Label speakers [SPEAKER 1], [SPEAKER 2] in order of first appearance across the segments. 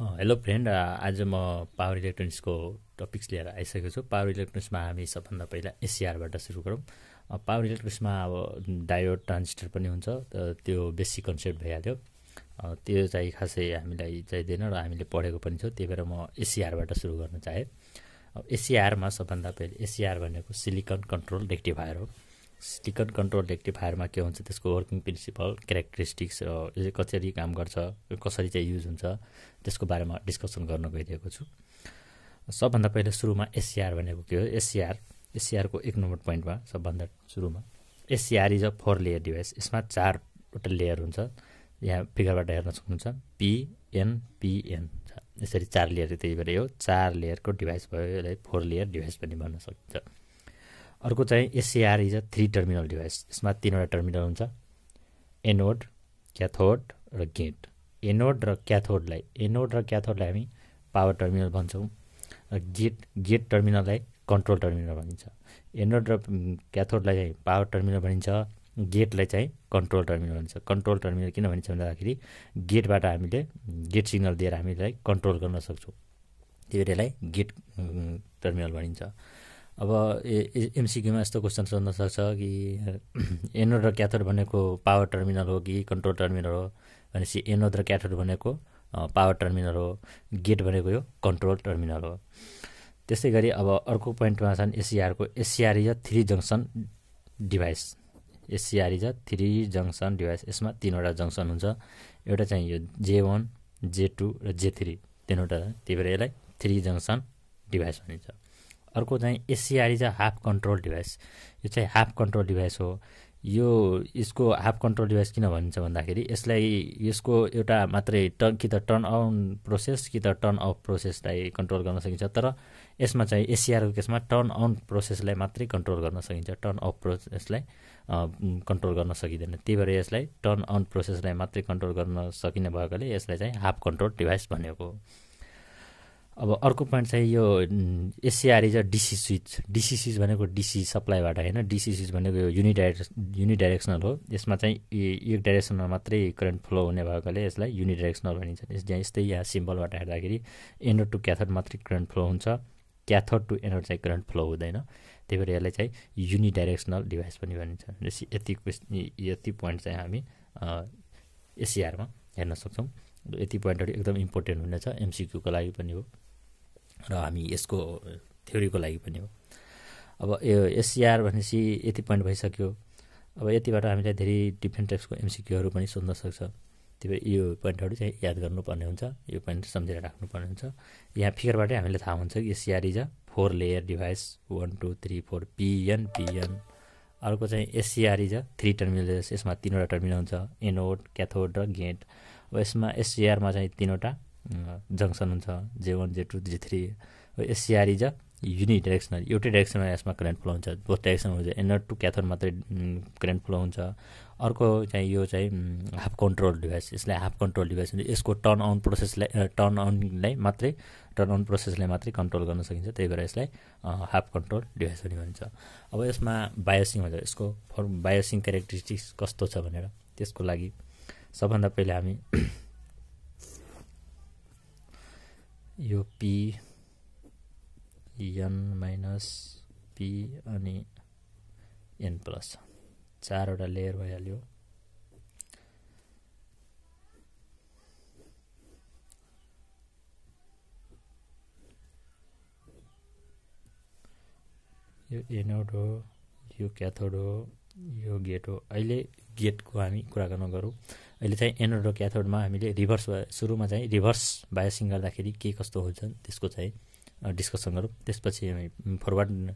[SPEAKER 1] hello friend आज म power इलेक्ट्रोनिक्सको topics लिएर आइसकेको छु पावर इलेक्ट्रोनिक्समा हामी सबभन्दा पहिला एसिआरबाट सुरु गरौँ पावर इलेक्ट्रोनिक्समा अब डायोड ट्रान्जिस्टर पनि हुन्छ त्यो बेसिक कन्सेप्ट भइहाल्यो त्यो चाहिँ खासै हामीलाई चाहिँदैन र हामीले पढेको पनि छौँ त्यही भएर म एसिआरबाट सुरु गर्न चाहेँ एसिआरमा सबभन्दा पहिला एसिआर भनेको सिलिकन कन्ट्रोल रेक्टिफायर हो स्टिकर कन्ट्रोल रेक्टिफायरमा के हुन्छ त्यसको वर्किङ प्रिन्सिपल क्यारेक्टरिस्टिक्स यसले कसरी काम गर्छ कसरी चाहिँ युज हुन्छ त्यसको बारेमा डिस्कसन गर्न गइरहेको छु सबभन्दा पहिला सुरुमा एससिआर e भनेको के हो एससिआर एससिआरको e e एक नम्बर पोइन्टमा सबभन्दा सुरुमा SCR is a four layer device यसमा चारवटा लेयर हुन्छ यहाँ फिगरबाट हेर्न सक्नुहुन्छ पिएनपिएन यसरी चार लेयर त्यही भएर यो चार लेयरको डिभाइस भयो यसलाई फोर लेयर डिभाइस पनि भन्न सकिन्छ अर्को चाहिँ SCR is a three terminal device यसमा तिनवटा टर्मिनल हुन्छ एनोड क्याथोड र गेट एनोड र क्याथोडलाई एनोड र क्याथोडलाई हामी पावर टर्मिनल भन्छौँ र गेट गेट टर्मिनललाई कन्ट्रोल टर्मिनल भनिन्छ एनोड र क्याथोडलाई चाहिँ पावर टर्मिनल भनिन्छ गेटलाई चाहिँ कन्ट्रोल टर्मिनल भनिन्छ कन्ट्रोल टर्मिनल किन भनिन्छ भन्दाखेरि गेटबाट हामीले गेट सिग्नल दिएर हामीलाई कन्ट्रोल गर्न सक्छौँ त्यही भएर यसलाई गेट टर्मिनल भनिन्छ अब एमसिक्युमा यस्तो क्वेसन सोध्न सक्छ कि एनोड र क्याथोड भनेको पावर टर्मिनल हो कि कन्ट्रोल टर्मिनल हो भनेपछि एनोड र क्याथोड भनेको पावर टर्मिनल हो गेट भनेको यो कन्ट्रोल टर्मिनल हो त्यस्तै गरी अब अर्को पोइन्टमा छन् एसिआरको SCR is a three junction device SCR is a three junction device यसमा तिनवटा जङ्सन हुन्छ एउटा चाहिँ यो जे वान जे टू र जे थ्री तिनवटा त्यही भएर यसलाई थ्री जङ्सन डिभाइस भनिन्छ अर्को चाहिँ एसिआरी चाहिँ हाफ कन्ट्रोल डिभाइस यो चाहिँ हाफ कन्ट्रोल डिभाइस हो यो यसको हाफ कन्ट्रोल डिभाइस किन भनिन्छ भन्दाखेरि यसलाई यसको एउटा मात्रै टर्न कि त टर्न अन प्रोसेस कि त टर्न अफ प्रोसेसलाई कन्ट्रोल गर्न सकिन्छ तर यसमा चाहिँ एसिआरको केसमा टर्न अन प्रोसेसलाई मात्रै कन्ट्रोल गर्न सकिन्छ टर्न अफ प्रोसेसलाई कन्ट्रोल गर्न सकिँदैन त्यही भएर यसलाई टर्न अन प्रोसेसलाई मात्रै कन्ट्रोल गर्न सकिने भएकोले यसलाई चाहिँ हाफ कन्ट्रोल डिभाइस भनेको हो अब अर्को पोइन्ट चाहिँ यो SCR is a DC switch DC switch भनेको डिसी सप्लाईबाट होइन डिसी स्विच भनेको यो युनिडाइरेक्स युनिडाइरेक्सनल हो यसमा चाहिँ एक डाइरेक्सनमा मात्रै करेन्ट फ्लो हुने भएकोले यसलाई युनिडाइरेक्सनल भनिन्छ यहाँ यस्तै यहाँ सिम्बलबाट हेर्दाखेरि एनोड टु क्याथोड मात्रै करेन्ट फ्लो हुन्छ क्याथोड टु एनोड चाहिँ करेन्ट फ्लो हुँदैन त्यही भएर यसलाई चाहिँ युनिडाइरेक्सनल डिभाइस पनि भनिन्छ यति यति पोइन्ट चाहिँ हामी एसिआरमा हेर्न सक्छौँ यति पोइन्टहरू एकदम इम्पोर्टेन्ट हुनेछ एमसिक्यूको लागि पनि हो र हामी यसको थ्योरीको लागि पनि हो अब यो एससिआर भनेपछि यति पोइन्ट भइसक्यो अब यतिबाट हामीलाई धेरै डिफ्रेन्ट टाइप्सको एमसिक्यूहरू पनि सोध्न सक्छ त्यही भएर यो पोइन्टहरू चाहिँ याद गर्नुपर्ने हुन्छ यो पोइन्ट सम्झेर राख्नुपर्ने हुन्छ यहाँ फिगरबाटै हामीले थाहा हुन्छ कि SCR is a four layer device one two three four PN PN अर्को चाहिँ SCR is a three terminal यसमा तिनवटा टर्मिनल हुन्छ एनोड क्याथोड र गेट अब यसमा एससिआरमा चाहिँ तिनवटा जङ्सन e हुन्छ जे one J two J three SCR is a unidirectional एउटै डाइरेक्सनमा यसमा करेन्ट फ्लो हुन्छ बोथ डाइरेक्सन हुन्छ एनर टु क्याथोन मात्रै करेन्ट फ्लो हुन्छ अर्को चाहिँ यो चाहिँ हाफ कन्ट्रोल डिभाइस यसलाई हाफ कन्ट्रोल डिभाइस हुन्छ यसको टर्न अन प्रोसेसलाई टर्न अनलाई मात्रै टर्न अन प्रोसेसलाई मात्रै कन्ट्रोल गर्न सकिन्छ त्यही भएर यसलाई हाफ कन्ट्रोल डिभाइस पनि भनिन्छ अब यसमा बायोसिङ हुन्छ यसको फर्म बायोसिङ क्यारेक्टरिस्टिक्स कस्तो छ भनेर त्यसको लागि सबभन्दा पहिला हामी यो पी एन माइनस पी अनि एन प्लस चारवटा लेयर भइहाल्यो यो एनोड हो यो क्याथोड हो यो गेट हो अहिले गेटको हामी कुरा गर्न गरौँ अहिले चाहिँ एनोड र क्याथोडमा हामीले रिभर्स सुरुमा चाहिँ रिभर्स बायोसिङ गर्दाखेरि के कस्तो हुन्छ त्यसको चाहिँ डिस्कसन गरौँ त्यसपछि हामी फरवर्ड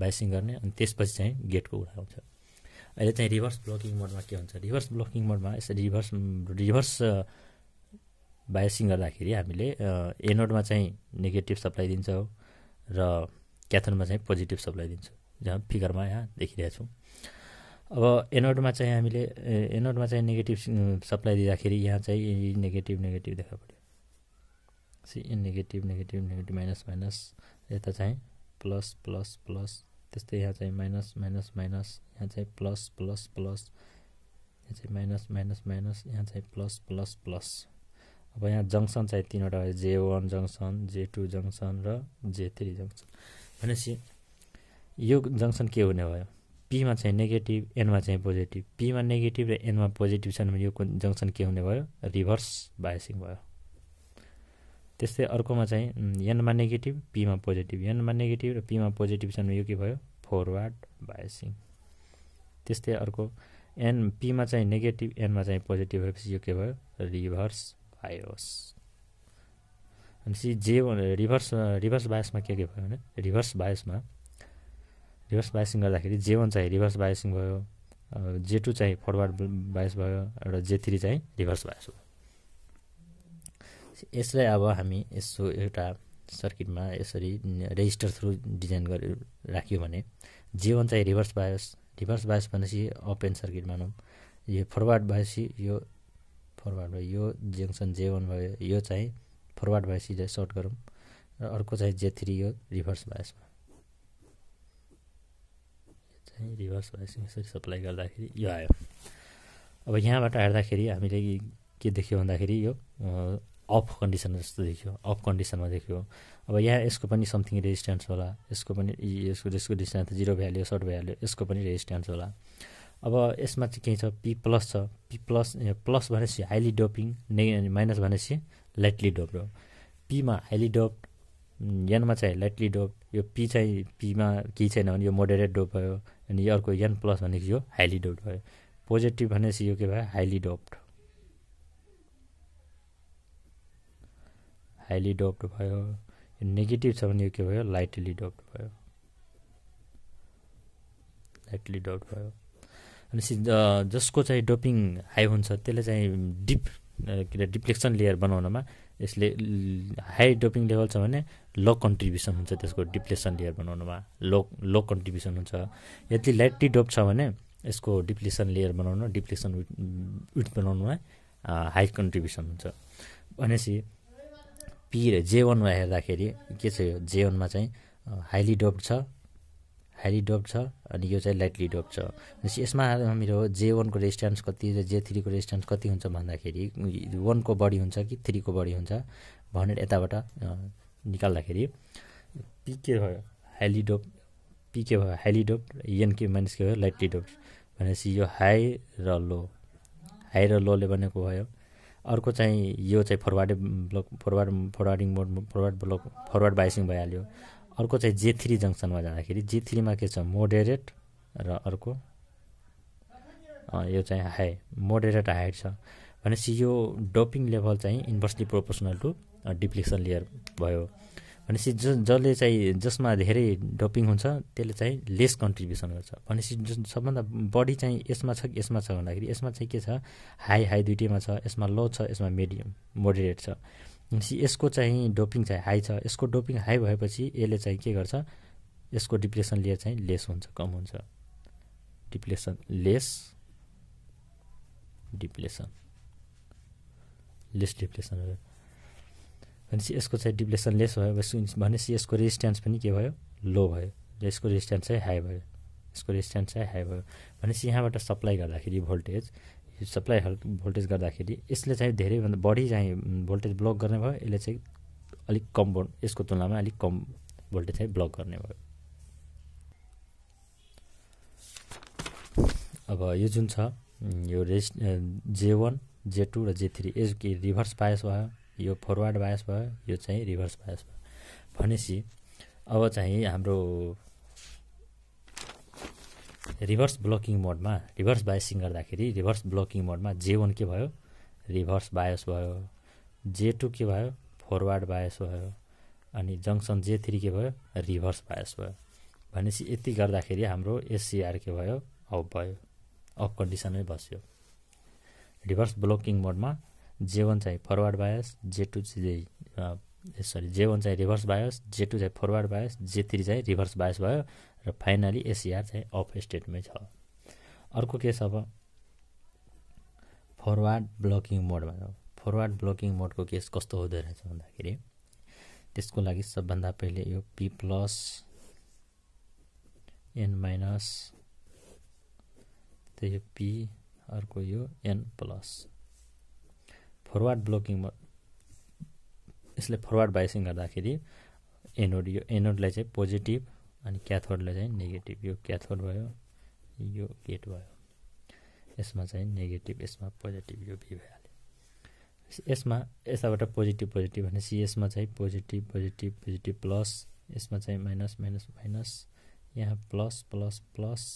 [SPEAKER 1] बायोसिङ गर्ने अनि त्यसपछि चाहिँ गेटको कुरा आउँछ अहिले चाहिँ रिभर्स ब्लकिङ मोडमा के हुन्छ रिभर्स ब्लकिङ मोडमा यसरी रिभर्स रिभर्स बायोसिङ गर्दाखेरि हामीले एनोडमा चाहिँ नेगेटिभ सप्लाई दिन्छौँ र क्याथोडमा चाहिँ पोजिटिभ सप्लाई दिन्छौँ जहाँ फिगरमा यहाँ देखिरहेछौँ अब एनोडमा चाहिँ हामीले एनोडमा चाहिँ नेगेटिभ सप्लाई दिँदाखेरि यहाँ चाहिँ नेगेटिभ नेगेटिभ देखा पऱ्यो सि negative negative negative minus minus यता चाहिँ प्लस प्लस प्लस त्यस्तै यहाँ चाहिँ माइनस माइनस माइनस यहाँ चाहिँ प्लस प्लस प्लस यहाँ चाहिँ माइनस माइनस माइनस यहाँ चाहिँ प्लस प्लस प्लस अब यहाँ जङ्सन चाहिँ तिनवटा भयो J one junction J two junction र जे थ्री जङ्सन भनेपछि यो जङ्सन के हुने भयो पीमा चाहिँ नेगेटिभ एनमा चाहिँ पोजिटिभ पीमा नेगेटिभ र एनमा पोजिटिभ छन् भने यो जङ्सन के हुने भयो रिभर्स बायसिङ भयो त्यस्तै अर्कोमा चाहिँ एनमा नेगेटिभ पीमा पोजिटिभ एनमा नेगेटिभ र पीमा पोजिटिभ छन् भने यो के भयो फरवार्ड बायसिङ त्यस्तै अर्को एन पीमा चाहिँ नेगेटिभ एनमा चाहिँ पोजिटिभ भएपछि यो के भयो रिभर्स बायोस भनेपछि जे रिभर्स रिभर्स बायसमा के के भयो भने रिभर्स बायसमा रिभर्स बाइसिङ गर्दाखेरि जे वान चाहिँ रिभर्स बाइसिङ भयो जे टू चाहिँ फरवर्ड बायस भयो र जे थ्री चाहिँ रिभर्स बायस भयो यसलाई अब हामी यसो एउटा सर्किटमा यसरी रेजिस्टर थ्रु डिजाइन गरेर राख्यो भने जे वान चाहिँ रिभर्स बायोस रिभर्स बायोस भनेपछि ओपन सर्किट मानौँ यो फरवर्ड भएपछि यो फरवर्ड भयो यो जङ्सन जे वान भयो यो चाहिँ फरवर्ड भएपछि सर्ट गरौँ र अर्को चाहिँ जे थ्री यो रिभर्स बायोस भयो है रिभर्स भएपछि यसरी सप्लाई गर्दाखेरि यो आयो अब यहाँबाट हेर्दाखेरि हामीले के देख्यो भन्दाखेरि यो अफ कन्डिसन जस्तो देख्यो अफ कन्डिसनमा देख्यो अब यहाँ यसको पनि समथिङ रेजिस्टेन्स होला यसको पनि यसको यसको distance zero value short value यसको पनि रेजिस्टेन्स होला अब यसमा चाहिँ केही छ पी प्लस छ पी प्लस प्लस भनेपछि हाइली डोपिङ ने माइनस भनेपछि लाइटली डोप हो पीमा हाइली डोप यनमा चाहिँ लाइटली डोप यो पी चाहिँ पीमा केही छैन भने यो मोडरेट डोप भयो अनि अर्को एन प्लस भनेको यो हाइली डोप्ड भयो पोजिटिभ भनेपछि यो के भयो हाइली डोप्ड हाइली डोप्ड भयो नेगेटिभ छ भने यो के भयो लाइटली डोप्ड भयो लाइटली डोप्ड भयो भनेपछि जसको चाहिँ डोपिङ हाई हुन्छ त्यसले चाहिँ डिप के अरे डिप्लेक्सन लेयर बनाउनमा यसले हाई डोपिङ लेभल छ भने लो कन्ट्रिब्युसन हुन्छ त्यसको डिप्लेसन लेयर बनाउनुमा लो लो कन्ट्रिब्युसन हुन्छ यति लाइटली डोप छ भने यसको डिप्लेसन लेयर बनाउनु डिप्लेसन विथ बनाउनुमा हाई कन्ट्रिब्युसन हुन्छ भनेपछि पी र जे वानमा हेर्दाखेरि के छ यो जे वानमा चाहिँ हाइली डोप्ड छ हाइली डप छ अनि यो चाहिँ लाइटली डप छ भनेपछि यसमा मेरो जे वानको रेजिस्ट्यान्स कति र जे थ्रीको रेजिस्ट्यान्स कति हुन्छ भन्दाखेरि वानको बढी हुन्छ कि थ्रीको बढी हुन्छ भनेर यताबाट निकाल्दाखेरि पिके भयो हाइली डोप पिके भयो हाइली डोप एनके माइनस के भयो लाइटली डोप भनेपछि यो हाई र लो हाई र लोले भनेको भयो अर्को चाहिँ यो चाहिँ forward block forward forwarding mode forward block forward biasing भइहाल्यो अर्को चाहिँ जे थ्री जङ्सनमा जाँदाखेरि जे थ्रीमा के छ मोडेरेट र अर्को यो चाहिँ हाई मोडेरेट हाइट छ भनेपछि यो डोपिङ लेभल चाहिँ inversely proportional to depletion layer भयो भनेपछि ज जसले चाहिँ जसमा धेरै डपिङ हुन्छ त्यसले चाहिँ लेस कन्ट्रिब्युसन गर्छ भनेपछि जुन सबभन्दा बढी चाहिँ यसमा छ कि यसमा छ भन्दाखेरि यसमा चाहिँ के छ हाई हाई दुइटैमा छ यसमा लो छ यसमा मिडियम मोडरेट छ भनेपछि यसको चाहिँ डोपिङ चाहिँ हाई छ यसको डोपिङ हाई भएपछि यसले चाहिँ के गर्छ यसको डिप्रेसन लिएर चाहिँ लेस हुन्छ कम हुन्छ depression less depression less depression भयो भनेपछि यसको चाहिँ डिप्रेसन लेस भयो भनेपछि यसको रेजिस्ट्यान्स पनि के भयो लो भयो यसको रेजिस्ट्यान्स चाहिँ हाई भयो यसको रेजिस्ट्यान्स चाहिँ हाई भयो भनेपछि यहाँबाट सप्लाई गर्दाखेरि भोल्टेज सप्लाई भोल्टेज गर्दाखेरि यसले चाहिँ धेरैभन्दा बढी चाहिँ भोल्टेज ब्लक गर्ने भयो यसले चाहिँ अलिक कम यसको तुलनामा अलिक कम भोल्टेज चाहिँ ब्लक गर्ने भयो अब यो जुन छ यो रेस जे वान जे टू र जे थ्री यस रिभर्स बायस भयो यो फरवार्ड बायस भयो यो चाहिँ रिभर्स बायस भयो भनेपछि अब चाहिँ हाम्रो रिभर्स ब्लकिङ मोडमा रिभर्स बायोसिङ गर्दाखेरि रिभर्स ब्लकिङ मोडमा जे वान के भयो रिभर्स बायोस भयो जे टू के भयो फरवार्ड बायोस भयो अनि जङ्सन जे थ्री के भयो रिभर्स बायोस भयो भनेपछि यति गर्दाखेरि हाम्रो एससिआर के भयो अफ भयो अफ कन्डिसनमै बस्यो रिभर्स ब्लकिङ मोडमा जे वान चाहिँ फरवार्ड बायस जे टू चाहिँ सरी जे वान चाहिँ रिभर्स बायस जे टू चाहिँ फरवार्ड बायस जे थ्री चाहिँ रिभर्स बायोस भयो र फाइनली एसआर e चाहिँ अफ स्टेटमै छ अर्को के छ अब फरवार्ड ब्लकिङ मोडमा छ फरवार्ड ब्लकिङ मोडको केस कस्तो हुँदो रहेछ भन्दाखेरि त्यसको लागि सबभन्दा पहिले यो पी प्लस एन माइनस त्यही यो पी अर्को यो N plus forward blocking mode यसले फरवार्ड बाइसिङ गर्दाखेरि एनओड यो एनओडलाई चाहिँ पोजिटिभ अनि क्याथोडले चाहिँ नेगेटिभ यो क्याथोड भयो यो गेट भयो यसमा चाहिँ नेगेटिभ यसमा पोजिटिभ यो भी भइहाल्यो यसमा यताबाट पोजिटिभ पोजिटिभ भनेपछि यसमा चाहिँ पोजिटिभ पोजिटिभ पोजिटिभ प्लस यसमा चाहिँ माइनस माइनस माइनस यहाँ प्लस प्लस प्लस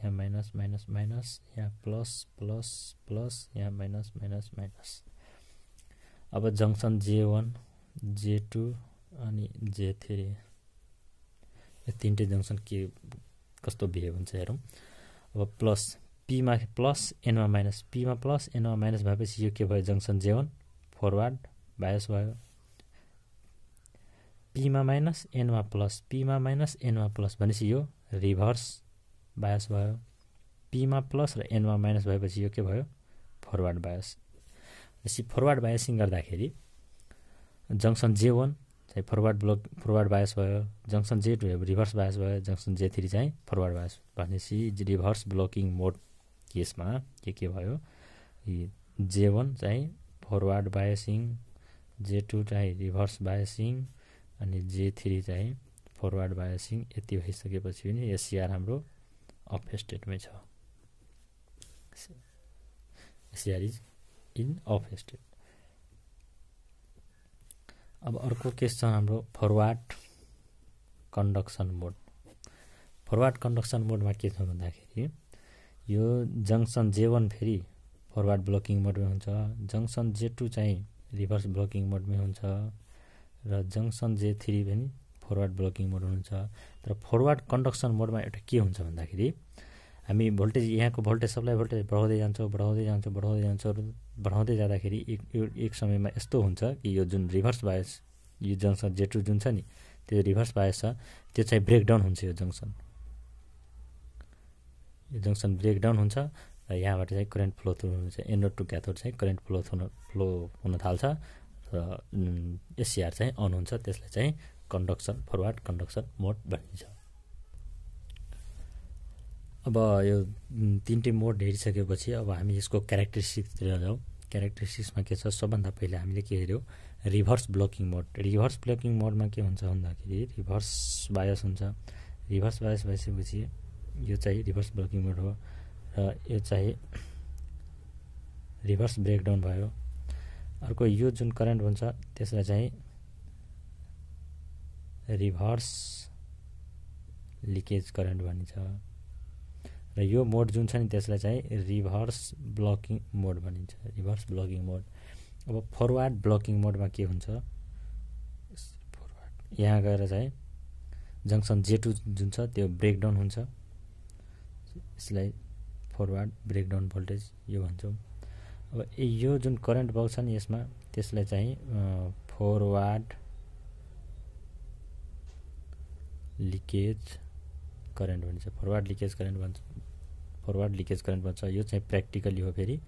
[SPEAKER 1] यहाँ माइनस माइनस माइनस यहाँ प्लस प्लस प्लस यहाँ माइनस माइनस माइनस अब junction J one J two अनि जे थ्री यो तिनटै जङ्सन के कस्तो बिहेभ हुन्छ हेरौँ अब प्लस पीमा प्लस एनमा माइनस पीमा प्लस एनमा माइनस भएपछि यो के भयो जङ्सन जेवन फरवार्ड बायस भयो पीमा माइनस एनमा प्लस पीमा माइनस एनमा प्लस भनेपछि यो रिभर्स बायस भयो पीमा प्लस र एनमा माइनस भएपछि यो के भयो फरवार्ड बायस भनेपछि फरवार्ड बायसिङ गर्दाखेरि जङ्सन जे वान चाहिँ फरवार्ड ब्लक फरवार्ड बायस भयो जङ्सन जे रिभर्स बायस भयो जङ्सन जे थ्री चाहिँ फरवर्ड बायस भनेपछि रिभर्स ब्लकिङ मोड केसमा के के भयो जे वान चाहिँ फरवार्ड बायसिङ जे टू चाहिँ रिभर्स बायसिङ अनि जे थ्री चाहिँ फरवार्ड बायसिङ यति भइसकेपछि पनि एसिआर हाम्रो अफ स्टेटमै छ SCR is in off state अब अर्को केस छ हाम्रो forward conduction mode forward conduction मोडमा के छ भन्दाखेरि यो जङ्सन जे वान फेरि फरवार्ड ब्लकिङ मोडमै हुन्छ जङ्सन जे टू चाहिँ रिभर्स ब्लकिङ मोडमै हुन्छ र जङ्सन जे थ्री पनि फरवार्ड ब्लकिङ मोडमा हुन्छ तर फरवार्ड कन्डक्सन मोडमा एउटा के हुन्छ भन्दाखेरि हामी भोल्टेज यहाँको भोल्टेज सप्लाई भोल्टेज बढाउँदै जान्छौँ बढाउँदै जान्छौँ बढाउँदै जान्छौँ बढाउँदै जाँदाखेरि एक एक समयमा यस्तो हुन्छ कि यो जुन रिभर्स बायस यो जङ्सन जेटु जुन छ नि त्यो रिभर्स बायस छ त्यो चाहिँ ब्रेकडाउन हुन्छ यो जङ्सन यो जङ्सन ब्रेकडाउन हुन्छ र यहाँबाट चाहिँ करेन्ट फ्लो थ्रु हुन्छ एनोड टु क्याथोड चाहिँ करेन्ट फ्लो थुन फ्लो हुन थाल्छ र एसिआर चाहिँ अन हुन्छ त्यसलाई चाहिँ कन्डक्सन फरवार्ड कन्डक्सन मोड भनिन्छ अब यो तिनटै मोड हेरिसकेपछि अब हामी यसको क्यारेक्टरिस्टिक्सतिर जाउँ क्यारेक्टरिस्टिक्समा के छ सबभन्दा पहिला हामीले के हेऱ्यौँ reverse blocking mode reverse blocking मोडमा के हुन्छ भन्दाखेरि रिभर्स बायस हुन्छ रिभर्स बायस भइसकेपछि यो चाहिँ रिभर्स ब्लकिङ मोड हो र यो चाहिँ रिभर्स ब्रेकडाउन भयो अर्को यो जुन करेन्ट हुन्छ त्यसलाई चाहिँ रिभर्स लिकेज करेन्ट भनिन्छ र यो मोड जुन छ नि त्यसलाई चाहिँ रिभर्स ब्लकिङ मोड भनिन्छ रिभर्स ब्लकिङ मोड अब फरवार्ड ब्लकिङ मोडमा के हुन्छ फरवार्ड यहाँ गएर चाहिँ जङ्सन जे टू जुन छ त्यो ब्रेकडाउन हुन्छ यसलाई फरवार्ड ब्रेकडाउन भोल्टेज यो भन्छौँ अब यो जुन करेन्ट छ नि यसमा त्यसलाई चाहिँ फरवार्ड लिकेज करेन्ट भन्छ फरवार्ड लिकेज करेन्ट भन्छ फरवार्ड लिकेज करेन्ट भन्छ यो चाहिँ प्र्याक्टिकली हो फेरि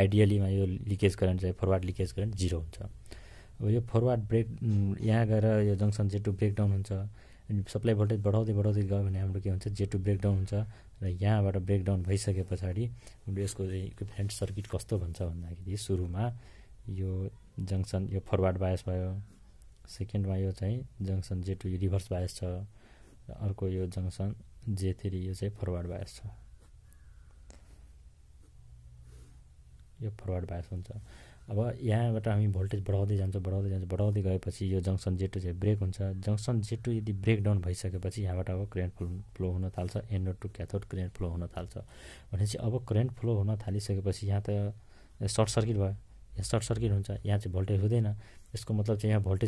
[SPEAKER 1] आइडियलीमा यो लिकेज करेन्ट चाहिँ फरवार्ड लिकेज करेन्ट जिरो हुन्छ अब यो फरवार्ड ब्रेक यहाँ गएर यो जङ्सन जे टु ब्रेकडाउन हुन्छ अनि सप्लाई भोल्टेज बढाउँदै बढाउँदै गयो भने हाम्रो के हुन्छ जे टु ब्रेकडाउन हुन्छ र यहाँबाट ब्रेकडाउन भइसके पछाडि यसको इक्विपमेन्ट सर्किट कस्तो भन्छ भन्दाखेरि सुरुमा यो जङ्सन यो फरवार्ड बायस भयो सेकेन्डमा यो चाहिँ जङ्सन जे यो रिभर्स बायस छ अर्को यो जङ्सन जे थ्री यो चाहिँ फरवर्ड बायस छ यो फरवर्ड बायस हुन्छ अब यहाँबाट हामी भोल्टेज बढाउँदै जान्छौँ बढाउँदै जान्छौँ बढाउँदै गएपछि यो जङ्सन जे टू चाहिँ ब्रेक हुन्छ जङ्सन जे टू यदि ब्रेक डाउन भइसकेपछि यहाँबाट अब करेन्ट फ्लो फ्लो हुन थाल्छ anode to cathode current flow हुन थाल्छ भनेपछि अब करेन्ट फ्लो हुन थालिसकेपछि यहाँ त सर्ट सर्किट भयो यहाँ सर्ट सर्किट हुन्छ यहाँ चाहिँ भोल्टेज हुँदैन यसको मतलब चाहिँ यहाँ भोल्टेज